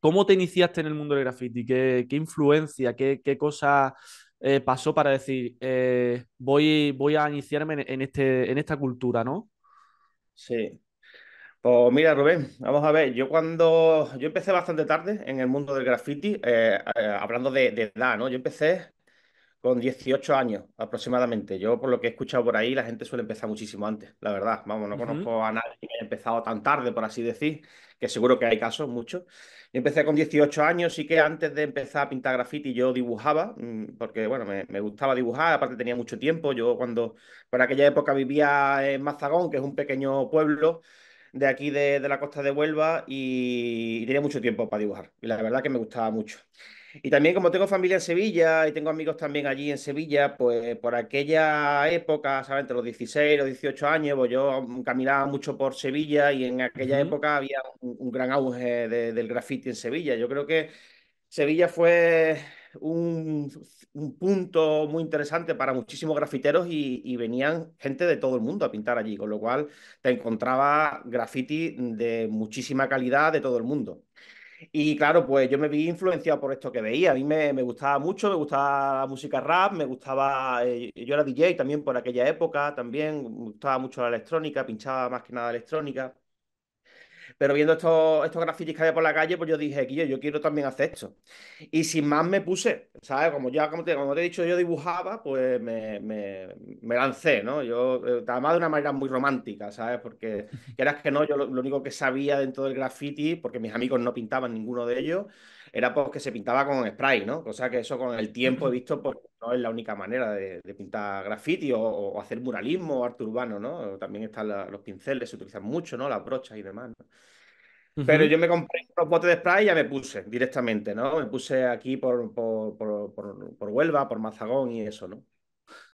¿Cómo te iniciaste en el mundo del graffiti? ¿Qué, influencia, qué, qué cosa eh, pasó para decir, eh, voy, voy a iniciarme en, este, en esta cultura, ¿no? Sí. Pues mira, Rubén, vamos a ver, yo cuando, yo empecé bastante tarde en el mundo del graffiti, eh, hablando de, de edad, ¿no? Yo empecé con 18 años aproximadamente. Yo, por lo que he escuchado por ahí, la gente suele empezar muchísimo antes, la verdad. Vamos, no conozco a nadie que haya empezado tan tarde, por así decir, que seguro que hay casos, muchos. Yo empecé con 18 años, y que antes de empezar a pintar graffiti yo dibujaba, mm, porque, bueno, me, gustaba dibujar, aparte tenía mucho tiempo. Yo cuando, por aquella época vivía en Mazagón, que es un pequeño pueblo, de aquí de, la costa de Huelva y, tenía mucho tiempo para dibujar. Y la verdad que me gustaba mucho. Y también como tengo familia en Sevilla y tengo amigos también allí en Sevilla, pues por aquella época, ¿sabes? Entre los 16 y los 18 años, pues yo caminaba mucho por Sevilla y en aquella época había un, gran auge del graffiti en Sevilla. Yo creo que Sevilla fue un, punto muy interesante para muchísimos grafiteros y, y, venían gente de todo el mundo a pintar allí, con lo cual te encontraba graffiti de muchísima calidad de todo el mundo. Y claro, pues yo me vi influenciado por esto que veía. A mí me, me gustaba mucho, me gustaba la música rap, me gustaba. Eh, yo era DJ también por aquella época, también me gustaba mucho la electrónica, pinchaba más que nada electrónica. Pero viendo estos, estos grafitis que había por la calle, pues yo dije, Guillo, yo quiero también hacer esto. Y sin más me puse, ¿sabes? Como ya, como te, he dicho, yo dibujaba, pues me, lancé, ¿no? Yo, eh, además de una manera muy romántica, ¿sabes? Porque era que no, yo lo, único que sabía dentro del graffiti, porque mis amigos no pintaban ninguno de ellos, era pues que se pintaba con spray, ¿no? Cosa que eso con el tiempo he visto por pues, no es la única manera de, pintar graffiti o, hacer muralismo o arte urbano, ¿no? También están los pinceles, se utilizan mucho, ¿no? Las brochas y demás, Pero yo me compré unos botes de spray y ya me puse directamente, ¿no? Me puse aquí por, por, por Huelva, por Mazagón y eso, ¿no?